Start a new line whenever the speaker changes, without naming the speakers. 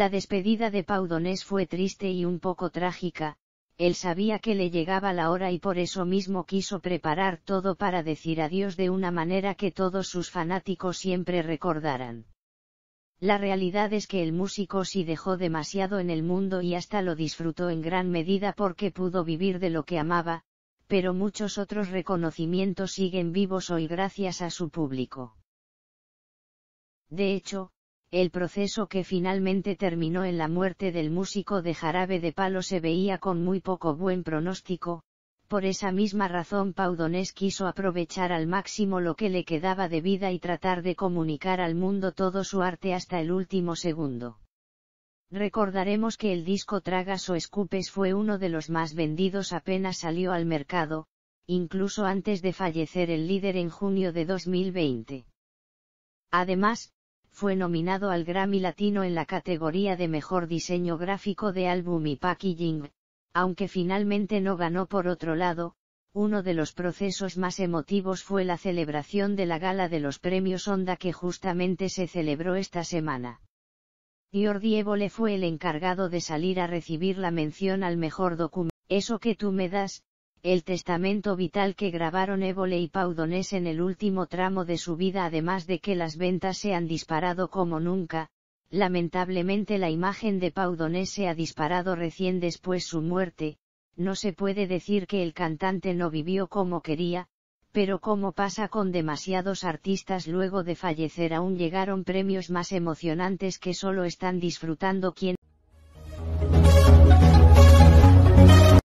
La despedida de Paudonés fue triste y un poco trágica, él sabía que le llegaba la hora y por eso mismo quiso preparar todo para decir adiós de una manera que todos sus fanáticos siempre recordaran. La realidad es que el músico sí dejó demasiado en el mundo y hasta lo disfrutó en gran medida porque pudo vivir de lo que amaba, pero muchos otros reconocimientos siguen vivos hoy gracias a su público. De hecho, el proceso que finalmente terminó en la muerte del músico de Jarabe de Palo se veía con muy poco buen pronóstico, por esa misma razón Paudonés quiso aprovechar al máximo lo que le quedaba de vida y tratar de comunicar al mundo todo su arte hasta el último segundo. Recordaremos que el disco Tragas o Escupes fue uno de los más vendidos apenas salió al mercado, incluso antes de fallecer el líder en junio de 2020. Además, fue nominado al Grammy Latino en la categoría de Mejor Diseño Gráfico de Álbum y Packaging, aunque finalmente no ganó por otro lado, uno de los procesos más emotivos fue la celebración de la gala de los premios Onda que justamente se celebró esta semana. Jordi Évole fue el encargado de salir a recibir la mención al mejor documento. Eso que tú me das, el testamento vital que grabaron Évole y Paudonés en el último tramo de su vida además de que las ventas se han disparado como nunca, lamentablemente la imagen de Paudonés se ha disparado recién después su muerte, no se puede decir que el cantante no vivió como quería, pero como pasa con demasiados artistas luego de fallecer aún llegaron premios más emocionantes que solo están disfrutando quien